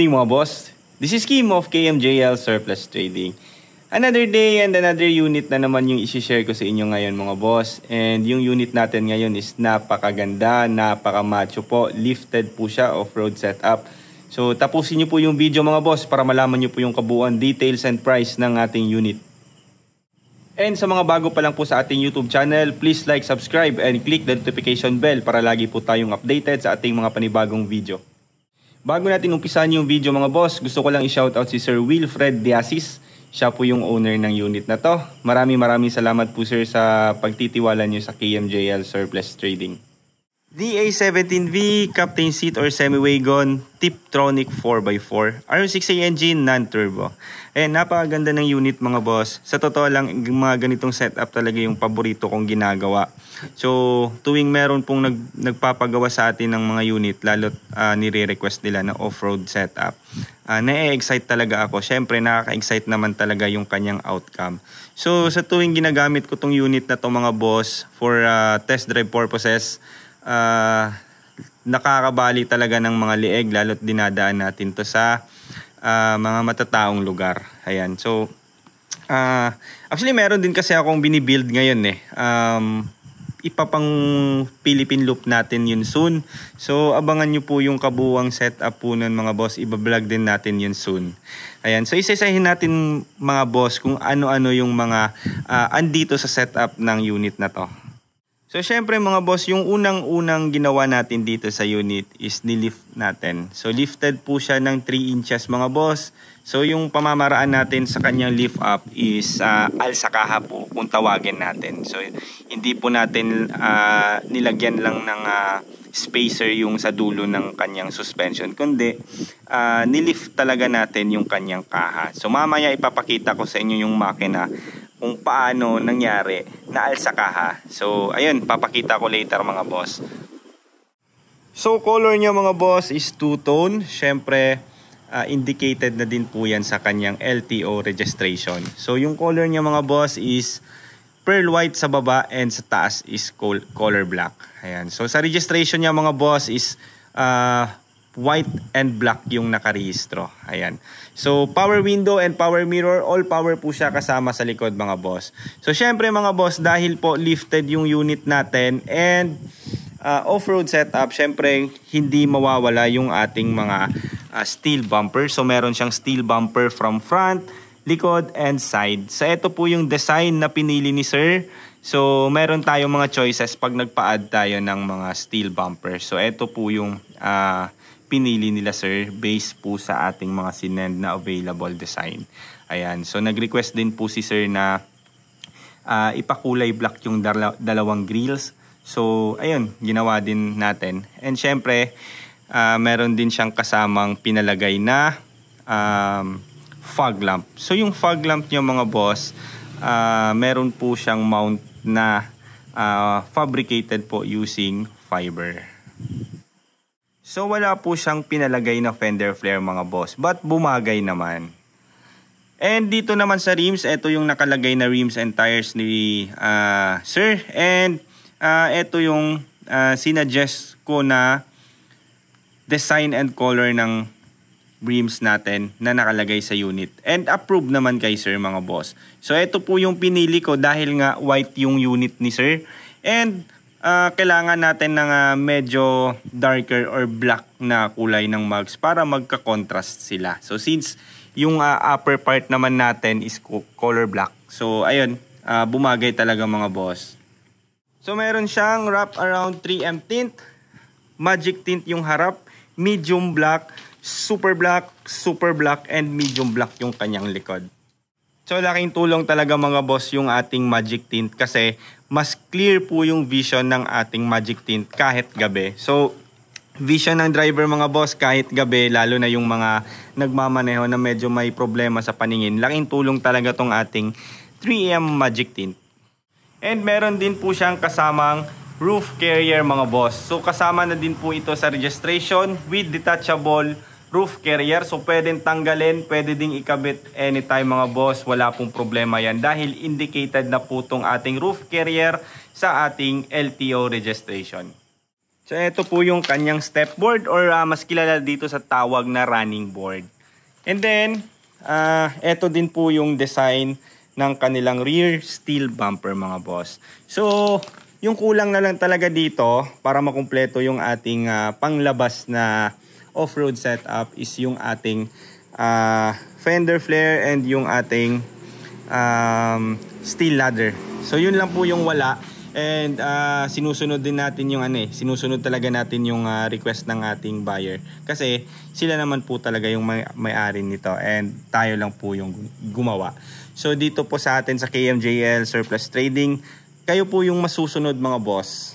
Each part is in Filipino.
evening mga boss. This is Kim of KMJL Surplus Trading. Another day and another unit na naman yung isi-share ko sa inyo ngayon mga boss. And yung unit natin ngayon is napakaganda, napakamacho po. Lifted po siya off-road setup. So tapusin niyo po yung video mga boss para malaman niyo po yung kabuuan details and price ng ating unit. And sa mga bago pa lang po sa ating YouTube channel, please like, subscribe, and click the notification bell para lagi po tayong updated sa ating mga panibagong video. Bago natin umpisan yung video mga boss, gusto ko lang i-shoutout si Sir Wilfred Diasis. Siya po yung owner ng unit na to. Maraming maraming salamat po sir sa pagtitiwala nyo sa KMJL Surplus Trading. DA17V captain seat or semi-wagon Tiptronic 4x4 R6A engine non-turbo Ayan, eh, napakaganda ng unit mga boss Sa totoo lang, mga ganitong setup talaga yung paborito kong ginagawa So, tuwing meron pong nag, nagpapagawa sa atin ng mga unit Lalo uh, nire-request nila na off-road setup uh, Na-excite talaga ako Siyempre, nakaka-excite naman talaga yung kanyang outcome So, sa tuwing ginagamit ko tong unit na to mga boss For uh, test drive purposes uh, nakakabali talaga ng mga lieg lalo't dinadaan natin to sa uh, mga matataong lugar. Ayan. So, uh, actually meron din kasi akong binibuild ngayon eh. Um, ipapang Philippine loop natin yun soon. So, abangan nyo po yung kabuwang setup po nun mga boss. Ibablog din natin yun soon. Ayan. So, isa-isahin natin mga boss kung ano-ano yung mga uh, andito sa setup ng unit na to. So syempre mga boss, yung unang-unang ginawa natin dito sa unit is nilift natin. So lifted po siya ng 3 inches mga boss. So yung pamamaraan natin sa kanyang lift up is uh, ah, alsakaha po kung tawagin natin. So hindi po natin uh, nilagyan lang ng uh, spacer yung sa dulo ng kanyang suspension. Kundi uh, nilift talaga natin yung kanyang kaha. So mamaya ipapakita ko sa inyo yung makina kung paano nangyari na alsakaha. So, ayun, papakita ko later mga boss. So, color niya mga boss is two-tone. Siyempre, uh, ah, indicated na din po yan sa kanyang LTO registration. So, yung color niya mga boss is pearl white sa baba and sa taas is color black. Ayan. So, sa registration niya mga boss is uh, white and black yung nakarehistro. Ayan. So, power window and power mirror, all power po siya kasama sa likod mga boss. So, syempre mga boss, dahil po lifted yung unit natin and uh, off-road setup, syempre hindi mawawala yung ating mga uh, steel bumper. So, meron siyang steel bumper from front, likod, and side. So, ito po yung design na pinili ni sir. So, meron tayong mga choices pag nagpa-add tayo ng mga steel bumper. So, ito po yung... Uh, pinili nila sir based po sa ating mga sinend na available design. Ayan. So nag-request din po si sir na uh, ipakulay black yung dalawang grills. So ayun, ginawa din natin. And syempre, uh, meron din siyang kasamang pinalagay na um, fog lamp. So yung fog lamp niyo mga boss, uh, meron po siyang mount na uh, fabricated po using fiber. So wala po siyang pinalagay na fender flare mga boss. But bumagay naman. And dito naman sa rims, ito yung nakalagay na rims and tires ni uh, sir. And uh, ah, ito yung uh, ah, sinuggest ko na design and color ng rims natin na nakalagay sa unit. And approved naman kay sir mga boss. So ito po yung pinili ko dahil nga white yung unit ni sir. And uh, kailangan natin ng uh, medyo darker or black na kulay ng mugs para magka-contrast sila. So since yung uh, upper part naman natin is color black. So ayun, uh, bumagay talaga mga boss. So meron siyang wrap around 3M tint, magic tint yung harap, medium black, super black, super black, and medium black yung kanyang likod. So laking tulong talaga mga boss yung ating magic tint kasi mas clear po yung vision ng ating magic tint kahit gabi. So vision ng driver mga boss kahit gabi lalo na yung mga nagmamaneho na medyo may problema sa paningin. Laking tulong talaga tong ating 3M Magic Tint. And meron din po siyang kasamang roof carrier mga boss. So kasama na din po ito sa registration with detachable roof carrier. So, pwedeng tanggalin, pwede ding ikabit anytime mga boss. Wala pong problema yan dahil indicated na po itong ating roof carrier sa ating LTO registration. So, ito po yung kanyang step board or uh, mas kilala dito sa tawag na running board. And then, uh, ah, ito din po yung design ng kanilang rear steel bumper mga boss. So, yung kulang na lang talaga dito para makumpleto yung ating uh, panglabas na off-road setup is yung ating uh, fender flare and yung ating um, steel ladder. So yun lang po yung wala. And uh, sinusunod din natin yung ano eh, sinusunod talaga natin yung uh, request ng ating buyer. Kasi sila naman po talaga yung may, may-ari nito and tayo lang po yung gumawa. So dito po sa atin sa KMJL Surplus Trading, kayo po yung masusunod mga boss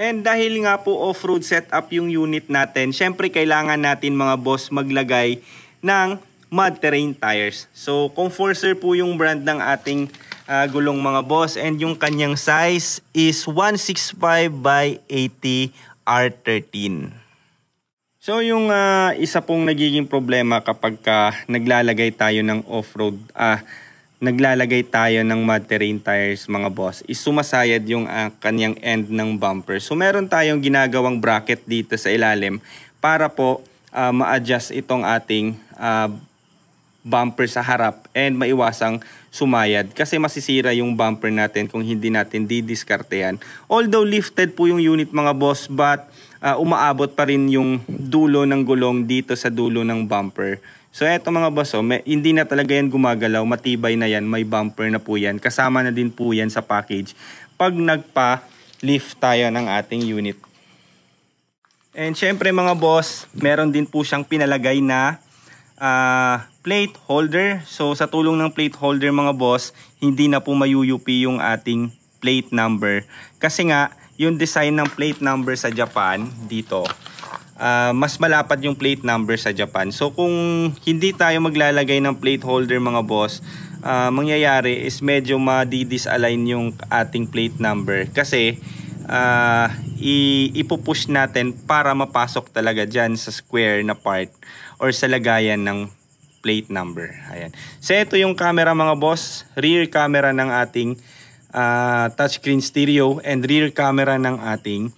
And dahil nga po off-road setup yung unit natin, syempre kailangan natin mga boss maglagay ng mud terrain tires. So Comforcer po yung brand ng ating uh, gulong mga boss and yung kanyang size is 165 by 80 R13. So yung uh, isa pong nagiging problema kapag ka naglalagay tayo ng off-road uh, naglalagay tayo ng mud terrain tires mga boss is sumasayad yung uh, kanyang end ng bumper. So meron tayong ginagawang bracket dito sa ilalim para po uh, ma-adjust itong ating uh, bumper sa harap and maiwasang sumayad kasi masisira yung bumper natin kung hindi natin didiskartehan. Although lifted po yung unit mga boss but uh, umaabot pa rin yung dulo ng gulong dito sa dulo ng bumper. So eto mga boss, oh, may, hindi na talaga yan gumagalaw, matibay na yan, may bumper na po yan. Kasama na din po yan sa package pag nagpa-lift tayo ng ating unit. And syempre mga boss, meron din po siyang pinalagay na uh, plate holder. So sa tulong ng plate holder mga boss, hindi na po mayuyupi yung ating plate number. Kasi nga, yung design ng plate number sa Japan dito uh, mas malapad yung plate number sa Japan. So kung hindi tayo maglalagay ng plate holder mga boss, uh, mangyayari is medyo ma madidisalign yung ating plate number kasi uh, ipupush natin para mapasok talaga dyan sa square na part or sa lagayan ng plate number. Ayan. So ito yung camera mga boss, rear camera ng ating uh, touchscreen stereo and rear camera ng ating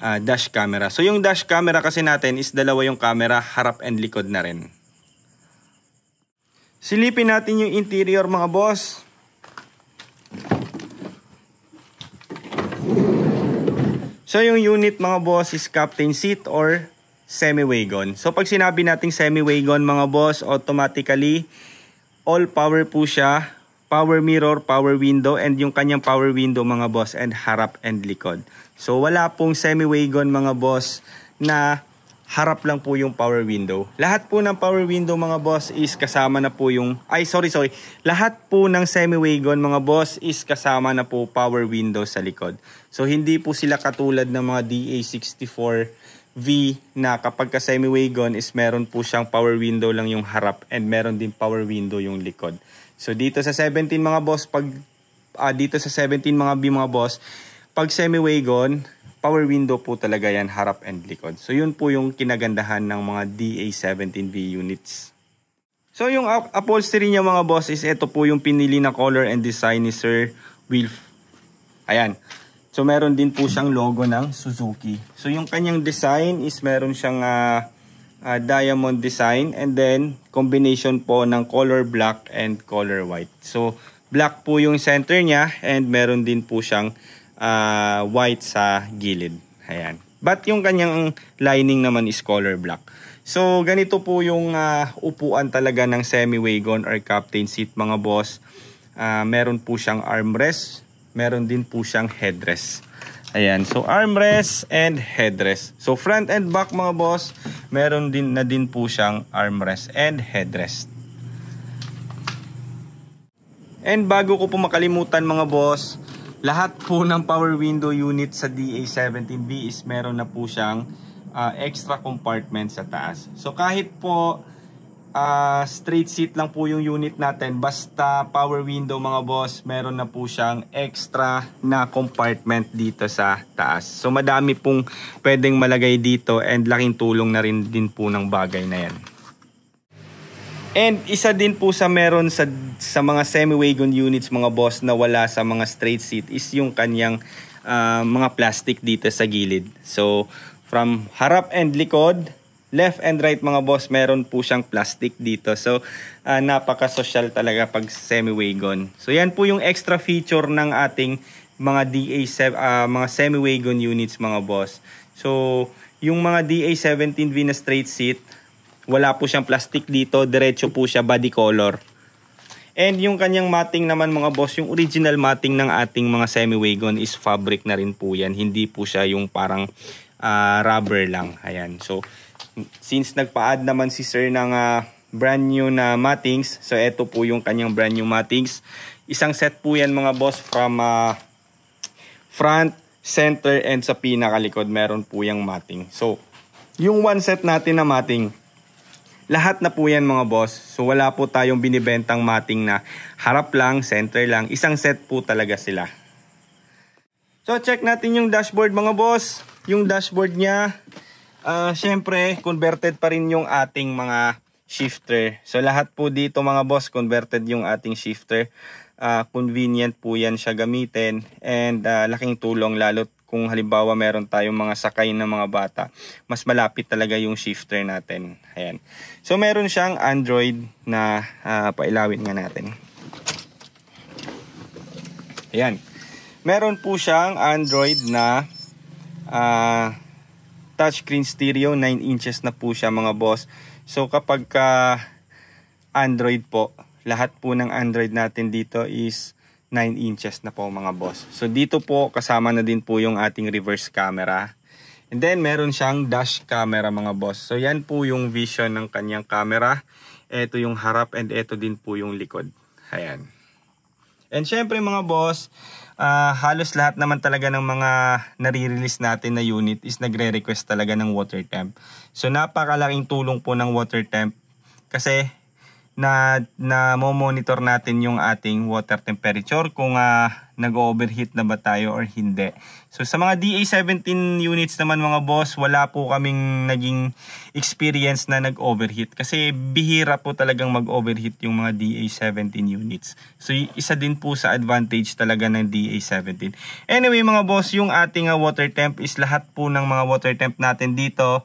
uh, dash camera. So yung dash camera kasi natin is dalawa yung camera, harap and likod na rin. Silipin natin yung interior mga boss. So yung unit mga boss is captain seat or semi-wagon. So pag sinabi nating semi-wagon mga boss, automatically all power po siya power mirror, power window, and yung kanyang power window mga boss, and harap and likod. So wala pong semi-wagon mga boss na harap lang po yung power window. Lahat po ng power window mga boss is kasama na po yung, ay sorry sorry, lahat po ng semi-wagon mga boss is kasama na po power window sa likod. So hindi po sila katulad ng mga DA64 V na kapag ka semi-wagon is meron po siyang power window lang yung harap and meron din power window yung likod. So dito sa 17 mga boss, pag uh, dito sa 17 mga B mga boss, pag semi-wagon, power window po talaga yan, harap and likod. So yun po yung kinagandahan ng mga DA17B units. So yung upholstery niya mga boss is ito po yung pinili na color and design ni Sir Wilf. Ayan. So meron din po siyang logo ng Suzuki. So yung kanyang design is meron siyang uh, uh, diamond design and then combination po ng color black and color white. So black po yung center niya and meron din po siyang uh, white sa gilid. Ayan. But yung kanyang lining naman is color black. So ganito po yung uh, upuan talaga ng semi-wagon or captain seat mga boss. Uh, meron po siyang armrest, meron din po siyang headrest. Ayan, so armrest and headrest. So front and back mga boss, meron din na din po siyang armrest and headrest. And bago ko po makalimutan mga boss, lahat po ng power window unit sa DA17B is meron na po siyang uh, extra compartment sa taas. So kahit po uh, straight seat lang po yung unit natin. Basta power window mga boss, meron na po siyang extra na compartment dito sa taas. So madami pong pwedeng malagay dito and laking tulong na rin din po ng bagay na yan. And isa din po sa meron sa, sa mga semi-wagon units mga boss na wala sa mga straight seat is yung kanyang uh, mga plastic dito sa gilid. So from harap and likod, left and right mga boss, meron po siyang plastic dito. So, uh, napaka-social talaga pag semi-wagon. So, yan po yung extra feature ng ating mga DA uh, ah, mga semi-wagon units mga boss. So, yung mga DA17 Venus straight seat, wala po siyang plastic dito, diretso po siya body color. And yung kanyang mating naman mga boss, yung original mating ng ating mga semi-wagon is fabric na rin po yan. Hindi po siya yung parang uh, rubber lang. Ayan. So, since nagpa-add naman si sir ng uh, brand new na matings so ito po yung kanyang brand new matings Isang set po yan mga boss from uh, front, center, and sa pinakalikod meron po yung matting. So, yung one set natin na matting, lahat na po yan mga boss. So wala po tayong binibentang matting na harap lang, center lang. Isang set po talaga sila. So check natin yung dashboard mga boss. Yung dashboard niya, uh, syempre, converted pa rin yung ating mga shifter. So lahat po dito mga boss, converted yung ating shifter. Uh, convenient po yan siya gamitin and uh, laking tulong lalo't kung halimbawa meron tayong mga sakay ng mga bata. Mas malapit talaga yung shifter natin. Ayan. So meron siyang Android na uh, pailawin nga natin. Ayan. Meron po siyang Android na uh, touchscreen stereo, 9 inches na po siya mga boss. So kapag ka Android po, lahat po ng Android natin dito is 9 inches na po mga boss. So dito po kasama na din po yung ating reverse camera. And then meron siyang dash camera mga boss. So yan po yung vision ng kanyang camera. Ito yung harap and ito din po yung likod. Ayan. And syempre mga boss, uh, halos lahat naman talaga ng mga nare-release natin na unit is nagre-request talaga ng water temp. So napakalaking tulong po ng water temp kasi na na mo monitor natin yung ating water temperature kung uh, nag-overheat na ba tayo or hindi. So sa mga DA17 units naman mga boss, wala po kaming naging experience na nag-overheat kasi bihira po talagang mag-overheat yung mga DA17 units. So isa din po sa advantage talaga ng DA17. Anyway mga boss, yung ating uh, water temp is lahat po ng mga water temp natin dito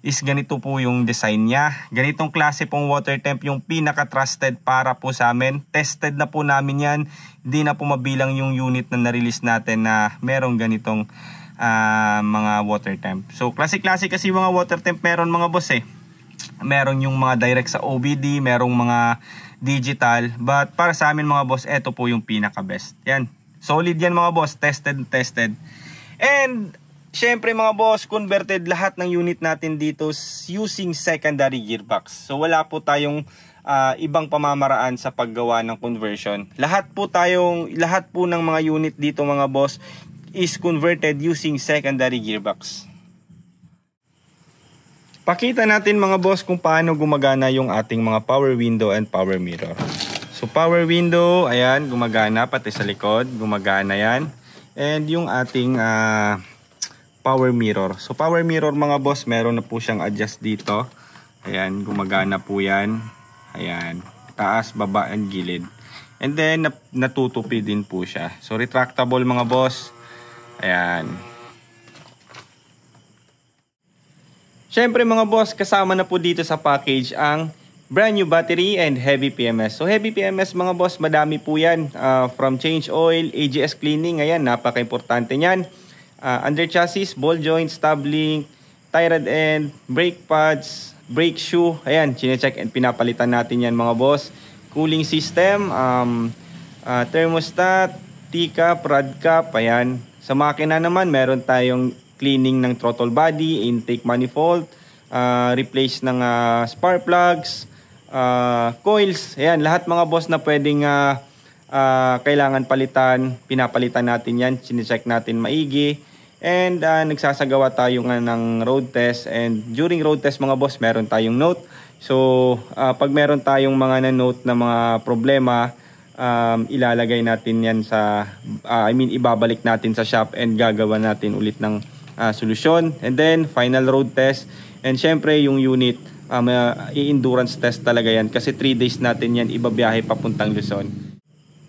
is ganito po yung design niya. Ganitong klase pong water temp yung pinaka-trusted para po sa amin. Tested na po namin yan. Hindi na po mabilang yung unit na na-release natin na merong ganitong uh, mga water temp. So, klase-klase kasi mga water temp meron mga boss eh. Meron yung mga direct sa OBD, merong mga digital. But para sa amin mga boss, eto po yung pinaka-best. Yan. Solid yan mga boss. Tested, tested. And Siyempre mga boss, converted lahat ng unit natin dito using secondary gearbox. So wala po tayong uh, ibang pamamaraan sa paggawa ng conversion. Lahat po tayong lahat po ng mga unit dito mga boss is converted using secondary gearbox. Pakita natin mga boss kung paano gumagana yung ating mga power window and power mirror. So power window, ayan, gumagana pati sa likod, gumagana 'yan. And yung ating uh, power mirror. So power mirror mga boss, meron na po siyang adjust dito. Ayan, gumagana po yan. Ayan, taas, baba, and gilid. And then, natutupi din po siya. So, retractable mga boss. Ayan. Siyempre mga boss, kasama na po dito sa package ang brand new battery and heavy PMS. So, heavy PMS mga boss, madami po yan. Uh, from change oil, AGS cleaning, ayan, napaka-importante niyan uh, under chassis, ball joints, stab link, tie rod end, brake pads, brake shoe. Ayan, chinecheck and pinapalitan natin yan mga boss. Cooling system, um, uh, thermostat, teacup, rod cap, ayan. Sa makina naman, meron tayong cleaning ng throttle body, intake manifold, uh, replace ng uh, spark plugs, uh, coils. Ayan, lahat mga boss na pwedeng uh, uh, kailangan palitan, pinapalitan natin yan, chinecheck natin maigi. And uh, nagsasagawa tayo nga ng road test and during road test mga boss meron tayong note. So uh, pag meron tayong mga na-note na mga problema, um, ilalagay natin yan sa, uh, I mean ibabalik natin sa shop and gagawa natin ulit ng uh, solusyon. And then final road test and syempre yung unit, um, uh, i-endurance test talaga yan kasi 3 days natin yan ibabiyahe papuntang Luzon.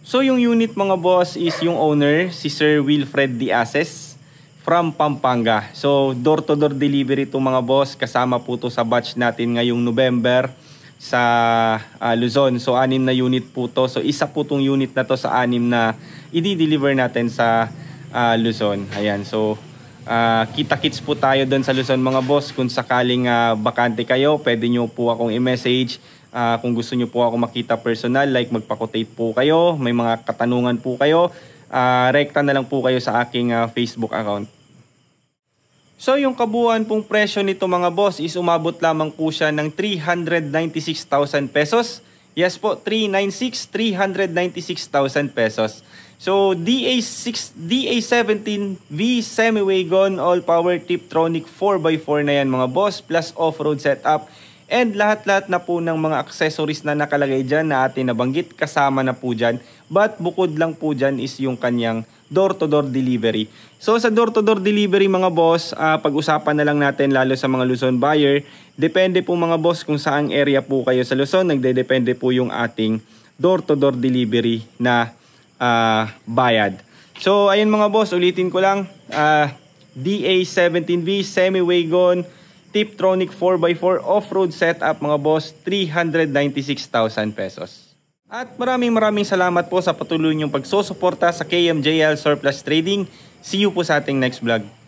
So yung unit mga boss is yung owner, si Sir Wilfred Diases from Pampanga. So door-to-door delivery to mga boss. Kasama po to sa batch natin ngayong November sa uh, Luzon. So anim na unit po to. So isa po tong unit na to sa anim na i-deliver natin sa uh, Luzon. Ayan. So uh, kita-kits po tayo doon sa Luzon mga boss. Kung sakaling uh, bakante kayo, pwede nyo po akong i-message. Uh, kung gusto nyo po ako makita personal, like magpakotate po kayo, may mga katanungan po kayo, uh, rekta na lang po kayo sa aking uh, Facebook account. So yung kabuuan pong presyo nito mga boss is umabot lamang po siya ng 396,000 pesos. Yes po, 396, 396,000 pesos. So DA6, DA17 V semi-wagon all power Tiptronic 4x4 na yan mga boss plus off-road setup and lahat-lahat na po ng mga accessories na nakalagay dyan na atin nabanggit kasama na po dyan. But bukod lang po dyan is yung kanyang door-to-door delivery. So sa door-to-door delivery mga boss, uh, pag-usapan na lang natin lalo sa mga Luzon buyer. Depende po mga boss kung saang area po kayo sa Luzon, nagdedepende po yung ating door-to-door -door delivery na uh, bayad. So ayun mga boss, ulitin ko lang, uh, ah, DA17V semi-wagon, Tiptronic 4x4 off-road setup mga boss, 396,000 pesos. At maraming maraming salamat po sa patuloy niyong pagsusuporta sa KMJL Surplus Trading. See you po sa ating next vlog.